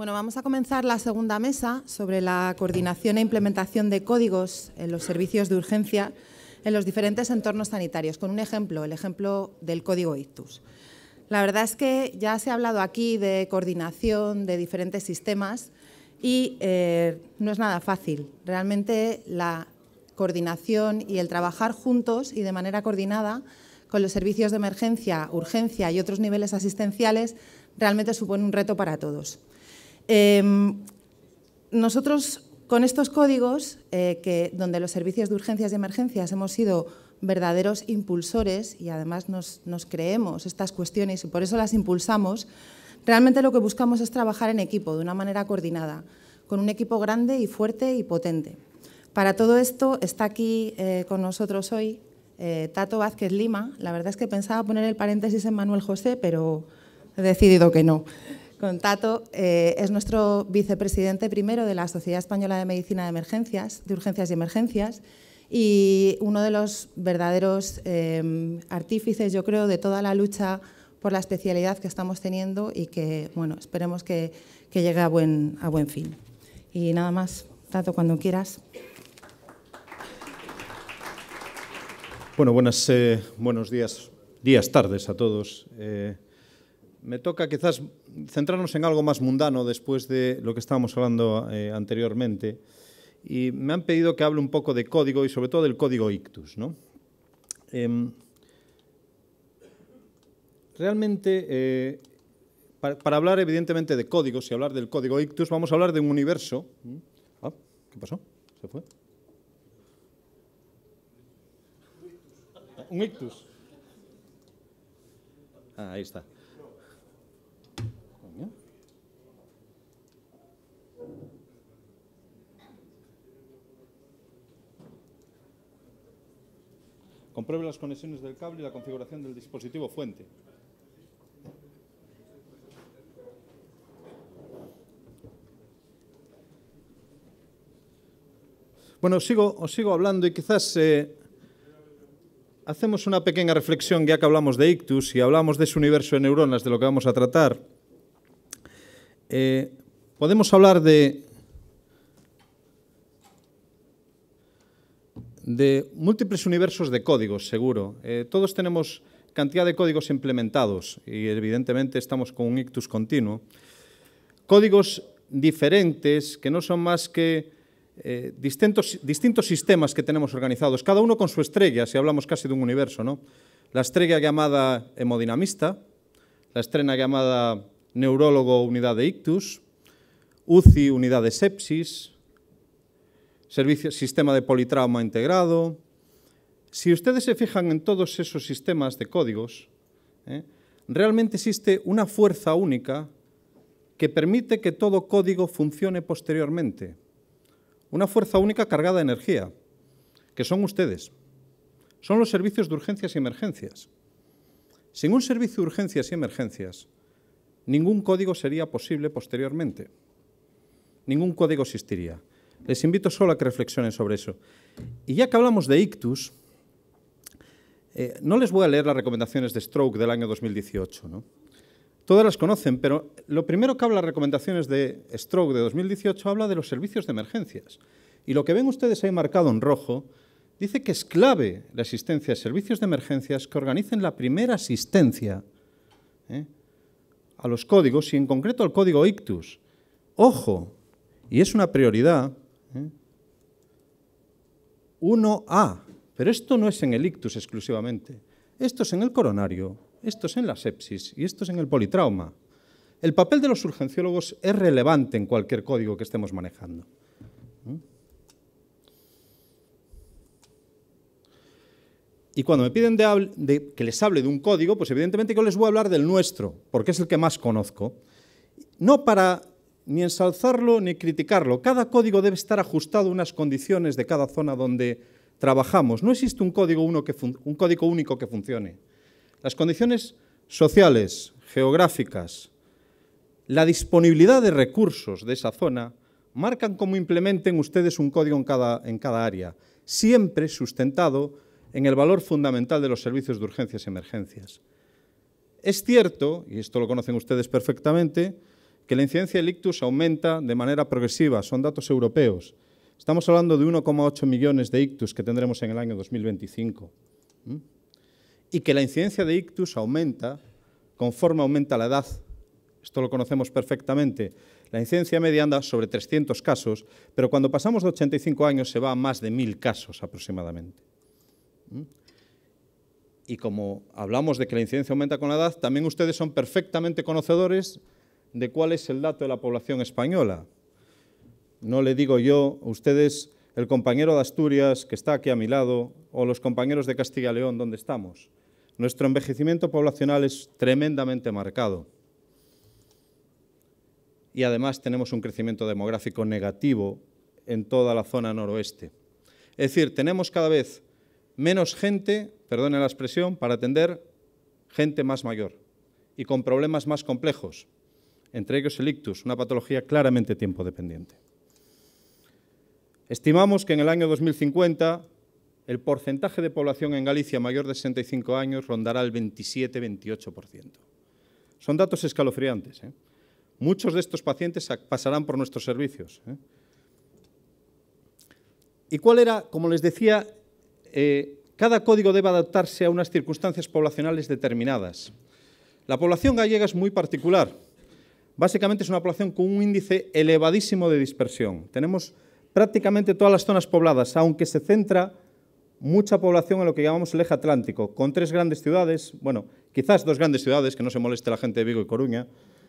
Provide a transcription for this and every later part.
Bueno, vamos a comenzar la segunda mesa sobre la coordinación e implementación de códigos en los servicios de urgencia en los diferentes entornos sanitarios, con un ejemplo, el ejemplo del código ICTUS. La verdad es que ya se ha hablado aquí de coordinación de diferentes sistemas y eh, no es nada fácil. Realmente la coordinación y el trabajar juntos y de manera coordinada con los servicios de emergencia, urgencia y otros niveles asistenciales realmente supone un reto para todos. Em, nosotros con estos códigos, eh, donde los servicios de urgencias y emergencias hemos sido verdaderos impulsores y además nos, creemos estas cuestiones y por eso las impulsamos, realmente lo que buscamos es trabajar en equipo, de una manera coordinada, con un equipo grande y fuerte y potente. Para todo esto está aquí eh, con nosotros hoy eh, Tato Vázquez Lima. La verdad es que pensaba poner el paréntesis en Manuel José, pero he decidido que no con Tato, eh, es nuestro vicepresidente primero de la Sociedad Española de Medicina de Emergencias, de Urgencias y Emergencias, y uno de los verdaderos eh, artífices, yo creo, de toda la lucha por la especialidad que estamos teniendo y que, bueno, esperemos que, que llegue a buen, a buen fin. Y nada más, Tato, cuando quieras. Bueno, buenas, eh, buenos días, días, tardes a todos me toca quizás centrarnos en algo más mundano después de lo que estábamos hablando eh, anteriormente. Y me han pedido que hable un poco de código y sobre todo del código ictus. ¿no? Em, realmente, eh, para, hablar evidentemente de códigos y hablar del código ictus, vamos a hablar de un universo. Mm. Ah, ¿Qué pasó? ¿Se fue? Un ictus. Ah, ahí está. Pruebe las conexiones del cable y la configuración del dispositivo fuente. Bueno, os sigo, sigo hablando y quizás eh, hacemos una pequeña reflexión ya que hablamos de ictus y hablamos de ese universo de neuronas, de lo que vamos a tratar. Eh, podemos hablar de de múltiples universos de códigos, seguro. Eh, todos tenemos cantidad de códigos implementados y evidentemente estamos con un ictus continuo. Códigos diferentes que no son más que eh, distintos, distintos sistemas que tenemos organizados, cada uno con su estrella, si hablamos casi de un universo, ¿no? La estrella llamada hemodinamista, la estrella llamada neurólogo unidad de ictus, UCI unidad de sepsis, sistema de politrauma integrado. Si ustedes se fijan en todos esos sistemas de códigos, ¿eh? realmente existe una fuerza única que permite que todo código funcione posteriormente. Una fuerza única cargada de energía, que son ustedes. Son los servicios de urgencias y emergencias. Sin un servicio de urgencias y emergencias, ningún código sería posible posteriormente. Ningún código existiría. Les invito solo a que reflexionen sobre eso. Y ya que hablamos de ictus, eh, no les voy a leer las recomendaciones de Stroke del año 2018. ¿no? Todas las conocen, pero lo primero que habla las recomendaciones de Stroke de 2018 habla de los servicios de emergencias. Y lo que ven ustedes ahí marcado en rojo dice que es clave la asistencia a servicios de emergencias que organicen la primera asistencia ¿eh? a los códigos y en concreto al código ICTUS. Ojo, y es una prioridad 1A, pero esto no es en el ictus exclusivamente, esto es en el coronario, esto es en la sepsis y esto es en el politrauma. El papel de los urgenciólogos es relevante en cualquier código que estemos manejando. ¿Mm? Y cuando me piden que les hable de un código, pues evidentemente que les voy a hablar del nuestro, porque es el que más conozco. No para ni ensalzarlo ni criticarlo. Cada código debe estar ajustado a unas condiciones de cada zona donde trabajamos. No existe un código, un código único que funcione. Las condiciones sociales, geográficas, la disponibilidad de recursos de esa zona marcan cómo implementen ustedes un código en cada área, siempre sustentado en el valor fundamental de los servicios de urgencias y emergencias. Es cierto, y esto lo conocen ustedes perfectamente, que la incidencia del ictus aumenta de manera progresiva, son datos europeos. Estamos hablando de 1,8 millones de ictus que tendremos en el año 2025. Y que la incidencia de ictus aumenta conforme aumenta la edad. Esto lo conocemos perfectamente. La incidencia media anda sobre 300 casos, pero cuando pasamos de 85 años se va a más de 1.000 casos aproximadamente. y como hablamos de que la incidencia aumenta con la edad, también ustedes son perfectamente conocedores de cuál es el dato de la población española. No le digo yo, ustedes, el compañero de Asturias que está aquí a mi lado, o los compañeros de Castilla y León, donde estamos. Nuestro envejecimiento poblacional es tremendamente marcado. Y además tenemos un crecimiento demográfico negativo en toda la zona noroeste. Es decir, tenemos cada vez menos gente, perdone la expresión, para atender gente más mayor y con problemas más complejos entre ellos el ictus, una patología claramente tiempo dependiente. Estimamos que en el año 2050 el porcentaje de población en Galicia mayor de 65 años rondará el 27-28%. Son datos escalofriantes. ¿eh? Muchos de estos pacientes pasarán por nuestros servicios. ¿eh? ¿Y cuál era, como les decía, eh, cada código debe adaptarse a unas circunstancias poblacionales determinadas? La población gallega es muy particular básicamente es una población con un índice elevadísimo de dispersión. Tenemos prácticamente todas las zonas pobladas, aunque se centra mucha población en lo que llamamos el eje atlántico, con tres grandes ciudades, bueno, quizás dos grandes ciudades, que no se moleste la gente de Vigo y Coruña,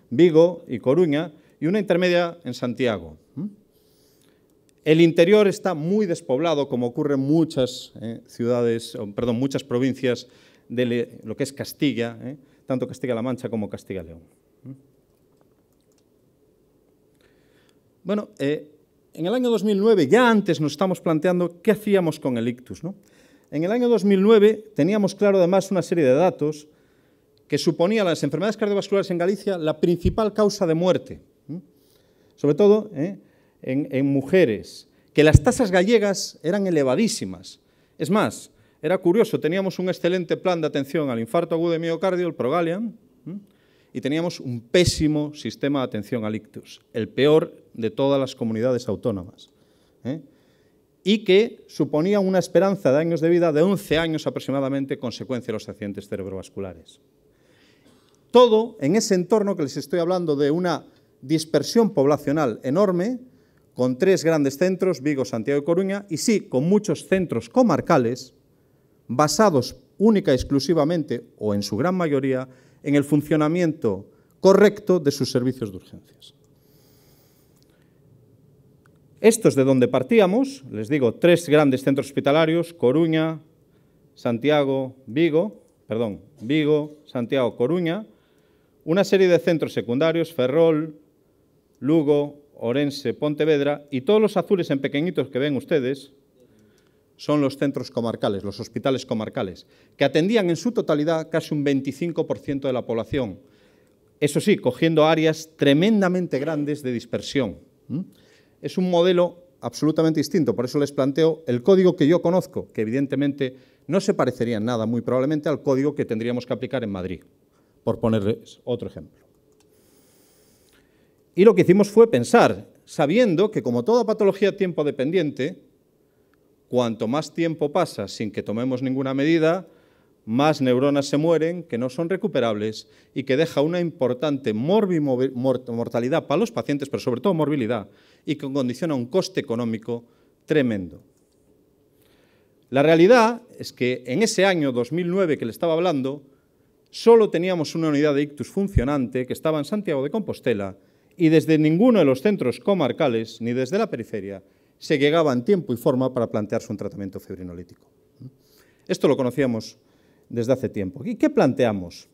Vigo y Coruña, y una intermedia en Santiago. El interior está muy despoblado, como ocurre en muchas eh, ciudades, perdón, muchas provincias de lo que es Castilla, ¿eh? tanto Castilla-La Mancha como Castilla-León. Bueno, eh, en el año 2009, ya antes nos estamos planteando qué hacíamos con el ictus. En el año 2009 teníamos claro además una serie de datos que suponía las enfermedades cardiovasculares en Galicia la principal causa de muerte, sobre todo ¿eh? en, mujeres, que las tasas gallegas eran elevadísimas. Es más, era curioso, teníamos un excelente plan de atención al infarto agudo de miocardio, el Progalian, y teníamos un pésimo sistema de atención al ictus, el peor de todas las comunidades autónomas. ¿eh? Y que suponía una esperanza de años de vida de 11 años aproximadamente, consecuencia de los accidentes cerebrovasculares. Todo en ese entorno que les estoy hablando de una dispersión poblacional enorme, con tres grandes centros, Vigo, Santiago y Coruña, y sí, con muchos centros comarcales, basados única y exclusivamente, o en su gran mayoría, en el funcionamiento correcto de sus servicios de urgencias. Esto es de donde partíamos, les digo, tres grandes centros hospitalarios, Coruña, Santiago, Vigo, perdón, Vigo, Santiago, Coruña, una serie de centros secundarios, Ferrol, Lugo, Orense, Pontevedra, y todos los azules en pequeñitos que ven ustedes son los centros comarcales, los hospitales comarcales, que atendían en su totalidad casi un 25% de la población. Eso sí, cogiendo áreas tremendamente grandes de dispersión. Es un modelo absolutamente distinto, por eso les planteo el código que yo conozco, que evidentemente no se parecería en nada, muy probablemente, al código que tendríamos que aplicar en Madrid, por ponerles otro ejemplo. Y lo que hicimos fue pensar, sabiendo que como toda patología tiempo dependiente, Cuanto más tiempo pasa sin que tomemos ninguna medida, más neuronas se mueren que no son recuperables y que deja una importante mortalidad para los pacientes, pero sobre todo morbilidad, y que condiciona un coste económico tremendo. La realidad es que en ese año 2009 que le estaba hablando, solo teníamos una unidad de ictus funcionante que estaba en Santiago de Compostela y desde ninguno de los centros comarcales ni desde la periferia se llegaba en tiempo y forma para plantearse un tratamiento fibrinolítico. Esto lo conocíamos desde hace tiempo. ¿Y qué planteamos?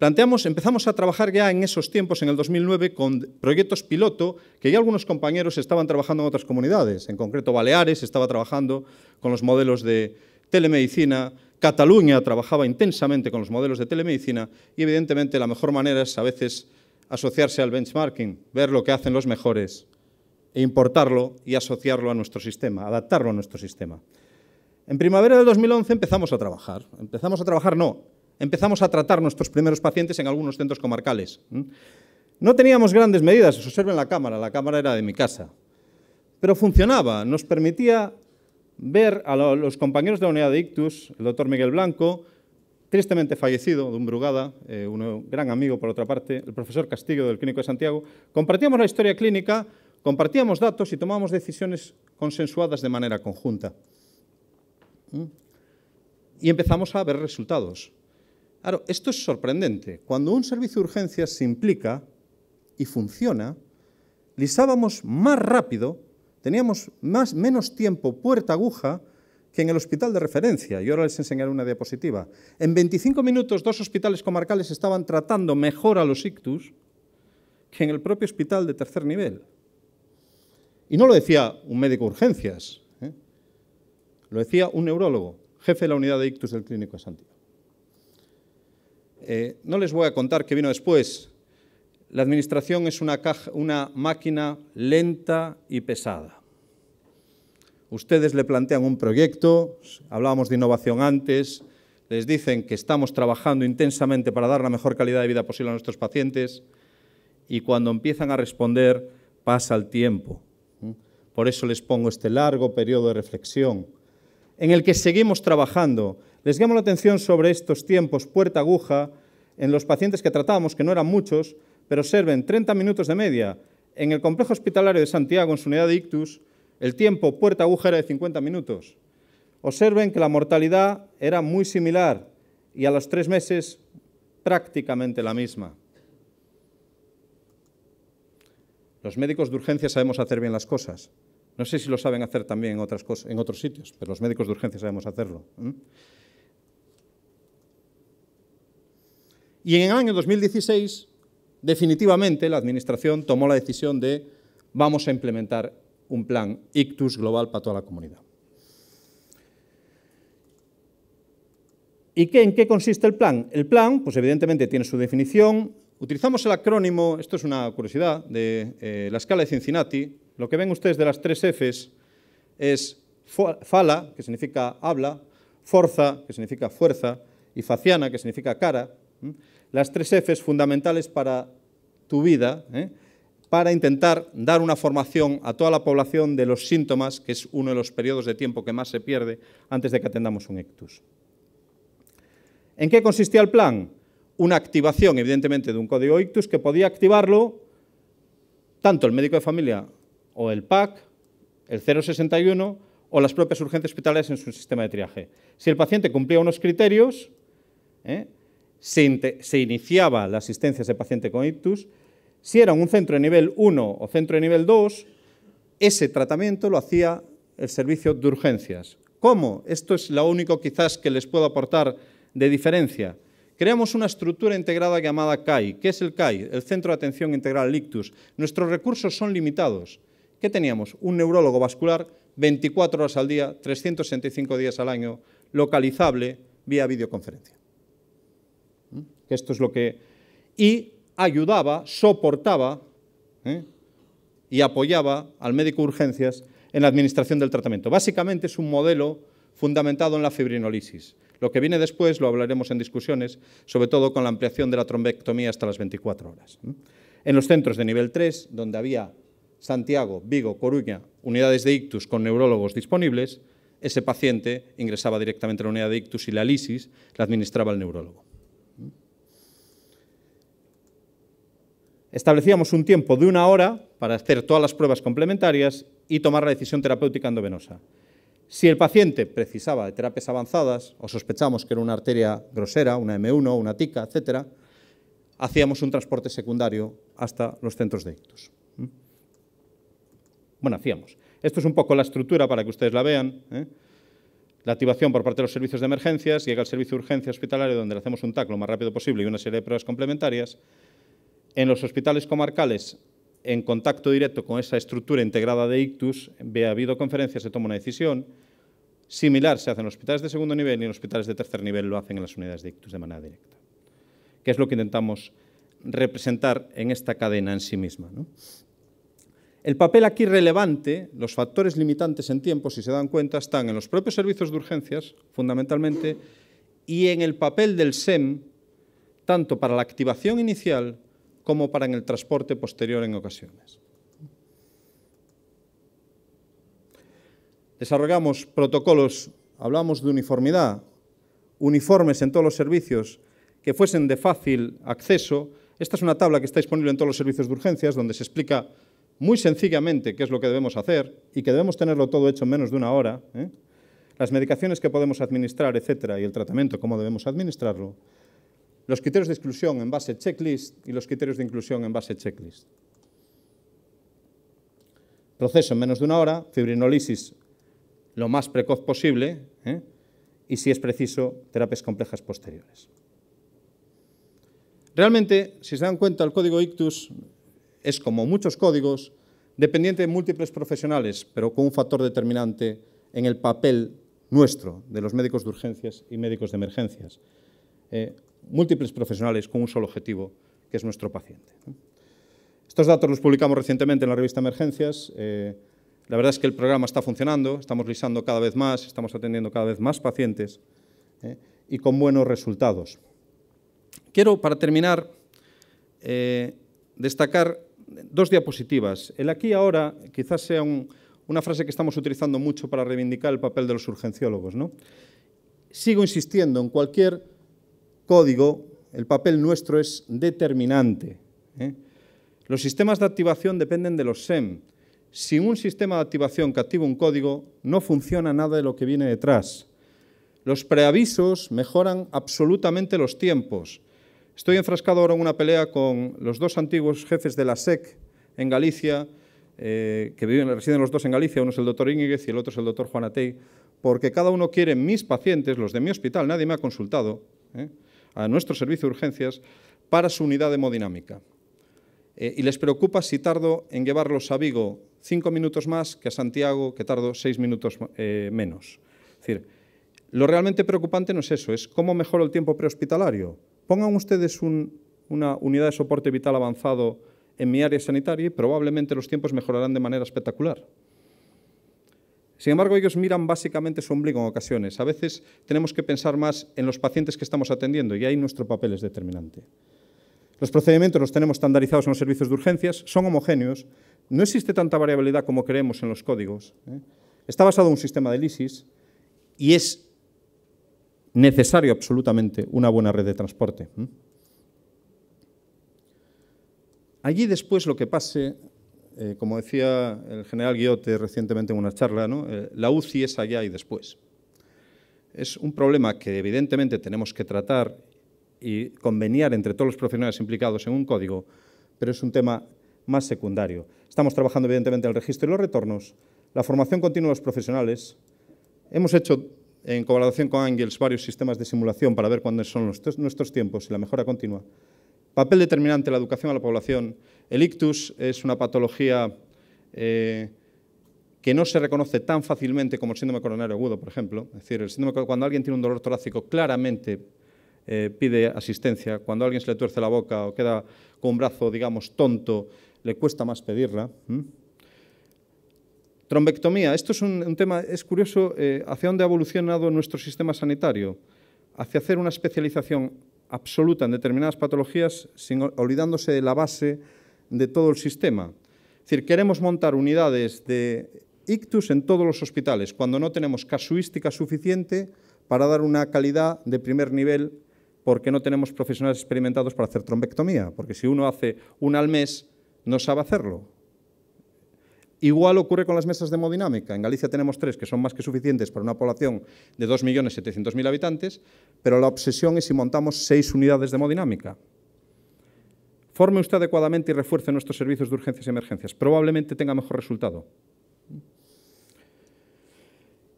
Planteamos, empezamos a trabajar ya en esos tiempos, en el 2009, con proyectos piloto que ya algunos compañeros estaban trabajando en otras comunidades. En concreto, Baleares estaba trabajando con los modelos de telemedicina, Cataluña trabajaba intensamente con los modelos de telemedicina y, evidentemente, la mejor manera es a veces asociarse al benchmarking, ver lo que hacen los mejores e importarlo y asociarlo a nuestro sistema, adaptarlo a nuestro sistema. En primavera del 2011 empezamos a trabajar. Empezamos a trabajar, no. Empezamos a tratar nuestros primeros pacientes en algunos centros comarcales. No teníamos grandes medidas, os en la cámara, la cámara era de mi casa. Pero funcionaba, nos permitía ver a los compañeros de la unidad de ictus, el doctor Miguel Blanco, tristemente fallecido de un eh, un gran amigo por otra parte, el profesor Castillo del Clínico de Santiago, compartíamos la historia clínica Compartíamos datos y tomábamos decisiones consensuadas de manera conjunta. ¿Mm? Y empezamos a ver resultados. Claro, esto es sorprendente. Cuando un servicio de urgencias se implica y funciona, lisábamos más rápido, teníamos menos tiempo puerta-aguja que en el hospital de referencia. Y ahora les enseñaré una diapositiva. En 25 minutos, dos hospitales comarcales estaban tratando mejor a los ictus que en el propio hospital de tercer nivel. Y no lo decía un médico de urgencias, ¿eh? lo decía un neurólogo, jefe de la unidad de ictus del Clínico de Santiago. Eh, no les voy a contar qué vino después. La administración es una máquina lenta y pesada. Ustedes le plantean un proyecto, hablábamos de innovación antes, les dicen que estamos trabajando intensamente para dar la mejor calidad de vida posible a nuestros pacientes y cuando empiezan a responder pasa el tiempo, por eso les pongo este largo periodo de reflexión, en el que seguimos trabajando. Les llamo la atención sobre estos tiempos puerta aguja en los pacientes que tratábamos, que no eran muchos, pero observen 30 minutos de media. En el complejo hospitalario de Santiago, en su unidad de ictus, el tiempo puerta aguja era de 50 minutos. Observen que la mortalidad era muy similar y a los tres meses prácticamente la misma. Los médicos de urgencia sabemos hacer bien las cosas. No sé si lo saben hacer también en, otras cosas, en otros sitios, pero los médicos de urgencia sabemos hacerlo. Y en el año 2016, definitivamente, la Administración tomó la decisión de vamos a implementar un plan ICTUS global para toda la comunidad. ¿Y qué, en qué consiste el plan? El plan, pues evidentemente tiene su definición, Utilizamos el acrónimo, esto es una curiosidad, de eh, la escala de Cincinnati. Lo que ven ustedes de las tres Fs es fala, que significa habla, forza, que significa fuerza, y faciana, que significa cara. Las tres Fs fundamentales para tu vida, ¿eh? para intentar dar una formación a toda la población de los síntomas, que es uno de los periodos de tiempo que más se pierde antes de que atendamos un ictus. ¿En qué consistía el plan? una activación, evidentemente, de un código ictus que podía activarlo tanto el médico de familia o el PAC, el 061 o las propias urgencias hospitalarias en su sistema de triaje. Si el paciente cumplía unos criterios, ¿eh? se, se iniciaba la asistencia de paciente con ictus. Si era un centro de nivel 1 o centro de nivel 2, ese tratamiento lo hacía el servicio de urgencias. ¿Cómo? Esto es lo único quizás que les puedo aportar de diferencia. Creamos una estructura integrada llamada CAI. ¿Qué es el CAI? El Centro de Atención Integral LICTUS. Nuestros recursos son limitados. ¿Qué teníamos? Un neurólogo vascular 24 horas al día, 365 días al año, localizable vía videoconferencia. ¿Mm? Esto es lo que... Y ayudaba, soportaba ¿eh? y apoyaba al médico de urgencias en la administración del tratamiento. Básicamente es un modelo fundamentado en la fibrinolisis. Lo que viene después lo hablaremos en discusiones, sobre todo con la ampliación de la trombectomía hasta las 24 horas. En los centros de nivel 3, donde había Santiago, Vigo, Coruña, unidades de ictus con neurólogos disponibles, ese paciente ingresaba directamente a la unidad de ictus y la lisis la administraba el neurólogo. Establecíamos un tiempo de una hora para hacer todas las pruebas complementarias y tomar la decisión terapéutica endovenosa. Si el paciente precisaba de terapias avanzadas o sospechamos que era una arteria grosera, una M1, una TICA, etc., hacíamos un transporte secundario hasta los centros de ictus. Bueno, hacíamos. Esto es un poco la estructura para que ustedes la vean. ¿eh? La activación por parte de los servicios de emergencias, llega al servicio de urgencia hospitalario donde le hacemos un TAC lo más rápido posible y una serie de pruebas complementarias. En los hospitales comarcales, en contacto directo con esa estructura integrada de ictus, habido conferencias, se toma una decisión Similar se hace en hospitales de segundo nivel y en hospitales de tercer nivel lo hacen en las unidades de ictus de manera directa, que es lo que intentamos representar en esta cadena en sí misma. El papel aquí relevante, los factores limitantes en tiempo, si se dan cuenta, están en los propios servicios de urgencias, fundamentalmente, y en el papel del SEM, tanto para la activación inicial como para el transporte posterior en ocasiones. Desarrollamos protocolos, hablamos de uniformidad, uniformes en todos los servicios que fuesen de fácil acceso. Esta es una tabla que está disponible en todos los servicios de urgencias, donde se explica muy sencillamente qué es lo que debemos hacer y que debemos tenerlo todo hecho en menos de una hora, ¿eh? las medicaciones que podemos administrar, etcétera, y el tratamiento, cómo debemos administrarlo, los criterios de exclusión en base checklist y los criterios de inclusión en base checklist. Proceso en menos de una hora, fibrinolisis lo más precoz posible ¿eh? y, si es preciso, terapias complejas posteriores. Realmente, si se dan cuenta, el código ictus es, como muchos códigos, dependiente de múltiples profesionales, pero con un factor determinante en el papel nuestro, de los médicos de urgencias y médicos de emergencias. Eh, múltiples profesionales con un solo objetivo, que es nuestro paciente. Estos datos los publicamos recientemente en la revista Emergencias. Eh, la verdad es que el programa está funcionando, estamos lisando cada vez más, estamos atendiendo cada vez más pacientes eh, y con buenos resultados. Quiero, para terminar, eh, destacar dos diapositivas. El aquí ahora quizás sea una frase que estamos utilizando mucho para reivindicar el papel de los urgenciólogos. Sigo insistiendo, en cualquier código el papel nuestro es determinante. ¿eh? Los sistemas de activación dependen de los SEM, sin un sistema de activación que activa un código, no funciona nada de lo que viene detrás. Los preavisos mejoran absolutamente los tiempos. Estoy enfrascado ahora en una pelea con los dos antiguos jefes de la SEC en Galicia, eh, que viven, residen los dos en Galicia, uno es el doctor Íñiguez y el otro es el doctor Juanatey, porque cada uno quiere mis pacientes, los de mi hospital, nadie me ha consultado, eh, a nuestro servicio de urgencias, para su unidad hemodinámica. Eh, y les preocupa si tardo en llevarlos a Vigo cinco minutos más que a Santiago, que tardo seis minutos eh, menos. Es decir, lo realmente preocupante no es eso, es cómo mejoro el tiempo prehospitalario. Pongan ustedes una unidad de soporte vital avanzado en mi área sanitaria y probablemente los tiempos mejorarán de manera espectacular. Sin embargo, ellos miran básicamente su ombligo en ocasiones. A veces tenemos que pensar más en los pacientes que estamos atendiendo y ahí nuestro papel es determinante. Los procedimientos los tenemos estandarizados en los servicios de urgencias, son homogéneos, no existe tanta variabilidad como creemos en los códigos. ¿eh? Está basado en un sistema de lisis y es necesario absolutamente una buena red de transporte. Allí después lo que pase, eh, como decía el general Guiote recientemente en una charla, eh, la UCI es allá y después. Es un problema que evidentemente tenemos que tratar y conveniar entre todos los profesionales implicados en un código, pero es un tema más secundario. Estamos trabajando evidentemente en el registro y los retornos, la formación continua de los profesionales. Hemos hecho en colaboración con Angels varios sistemas de simulación para ver cuándo son nuestros tiempos y la mejora continua. Papel determinante la educación a la población. El ictus es una patología eh, que no se reconoce tan fácilmente como el síndrome coronario agudo, por ejemplo. Es decir, el síndrome, cuando alguien tiene un dolor torácico, claramente eh, pide asistencia. Cuando alguien se le tuerce la boca o queda con un brazo, digamos, tonto, le cuesta más pedirla. Trombectomía. Esto es un, tema, es curioso, eh, hacia dónde ha evolucionado nuestro sistema sanitario. Hacia hacer una especialización absoluta en determinadas patologías, olvidándose de la base de todo el sistema. Es decir, queremos montar unidades de ictus en todos los hospitales, cuando no tenemos casuística suficiente para dar una calidad de primer nivel porque no tenemos profesionales experimentados para hacer trombectomía, porque si uno hace una al mes, no sabe hacerlo. Igual ocurre con las mesas de hemodinámica. En Galicia tenemos tres, que son más que suficientes para una población de 2.700.000 habitantes, pero la obsesión es si montamos seis unidades de hemodinámica. Forme usted adecuadamente y refuerce nuestros servicios de urgencias y emergencias. Probablemente tenga mejor resultado.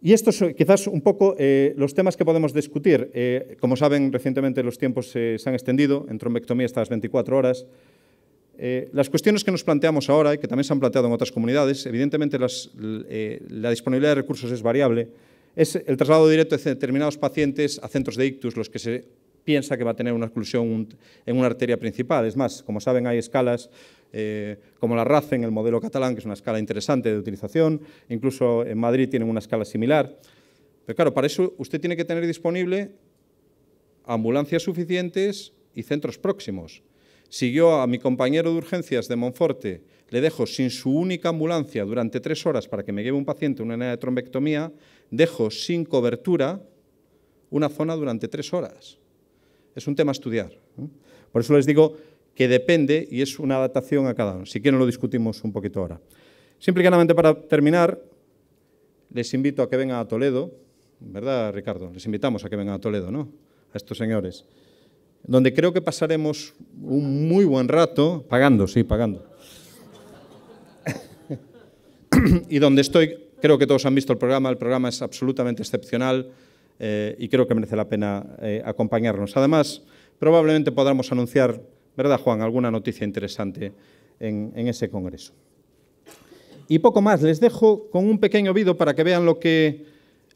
Y estos son eh, quizás un poco eh, los temas que podemos discutir. Eh, como saben, recientemente los tiempos se han extendido, en trombectomía hasta las 24 horas, eh, las cuestiones que nos planteamos ahora y que también se han planteado en otras comunidades, evidentemente eh, la disponibilidad de recursos es variable, es el traslado directo de determinados pacientes a centros de ictus, los que se piensa que va a tener una exclusión en una arteria principal. Es más, como saben, hay escalas eh, como la RACE en el modelo catalán, que es una escala interesante de utilización, incluso en Madrid tienen una escala similar. Pero claro, para eso usted tiene que tener disponible ambulancias suficientes y centros próximos. Siguió a mi compañero de urgencias de Monforte, le dejo sin su única ambulancia durante tres horas para que me lleve un paciente una enea de trombectomía, dejo sin cobertura una zona durante tres horas. Es un tema a estudiar. Por eso les digo que depende y es una adaptación a cada uno. Si quieren lo discutimos un poquito ahora. Simplemente para terminar, les invito a que vengan a Toledo, ¿verdad, Ricardo? Les invitamos a que vengan a Toledo, ¿no? A estos señores donde creo que pasaremos un muy buen rato, pagando, sí, pagando, y donde estoy, creo que todos han visto el programa, el programa es absolutamente excepcional eh, y creo que merece la pena eh, acompañarnos. Además, probablemente podamos anunciar, ¿verdad Juan?, alguna noticia interesante en, ese congreso. Y poco más, les dejo con un pequeño vídeo para que vean lo que,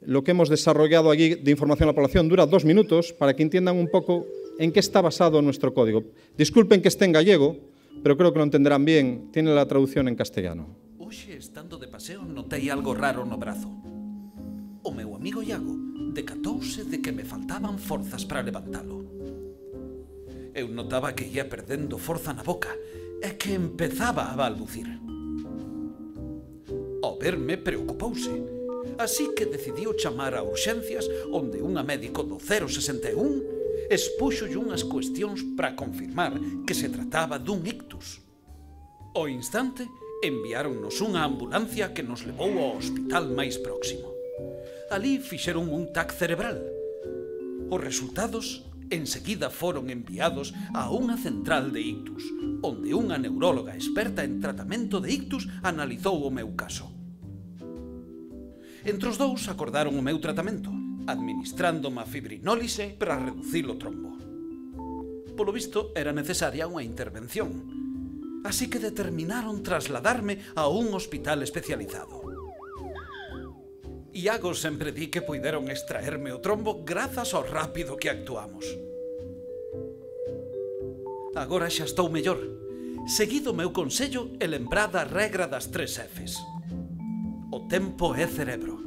lo que hemos desarrollado allí de información a la población. Dura dos minutos para que entiendan un poco en que está basado nuestro código. Disculpen que esté en gallego, pero creo que lo entenderán bien. Tiene la traducción en castellano. Oxe, estando de paseo, notei algo raro no brazo. O meu amigo Iago decatouse de que me faltaban forzas para levantalo. Eu notaba que ia perdendo forza na boca e que empezaba a balbucir. Ao verme preocupouse, así que decidiu chamar a urxencias onde unha médico do 061 expúxolle unhas cuestións para confirmar que se trataba dun ictus. O instante, enviáronnos unha ambulancia que nos levou ao hospital máis próximo. Alí fixeron un tac cerebral. Os resultados enseguida foron enviados a unha central de ictus, onde unha neuróloga experta en tratamento de ictus analizou o meu caso. Entre os dous acordaron o meu tratamento administrando má fibrinólise para reducir o trombo. Polo visto, era necesaria unha intervención. Así que determinaron trasladarme a un hospital especializado. Iago sempre di que puideron extraerme o trombo grazas ao rápido que actuamos. Agora xa estou mellor. Seguido o meu consello e lembrada a regra das tres Fs. O tempo é cerebro.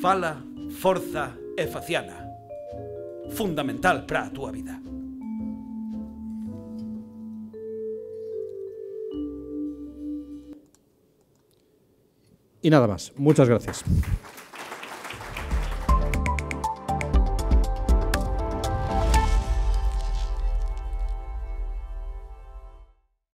Fala, forza e faciana. Fundamental para a túa vida. Y nada más. Muchas gracias.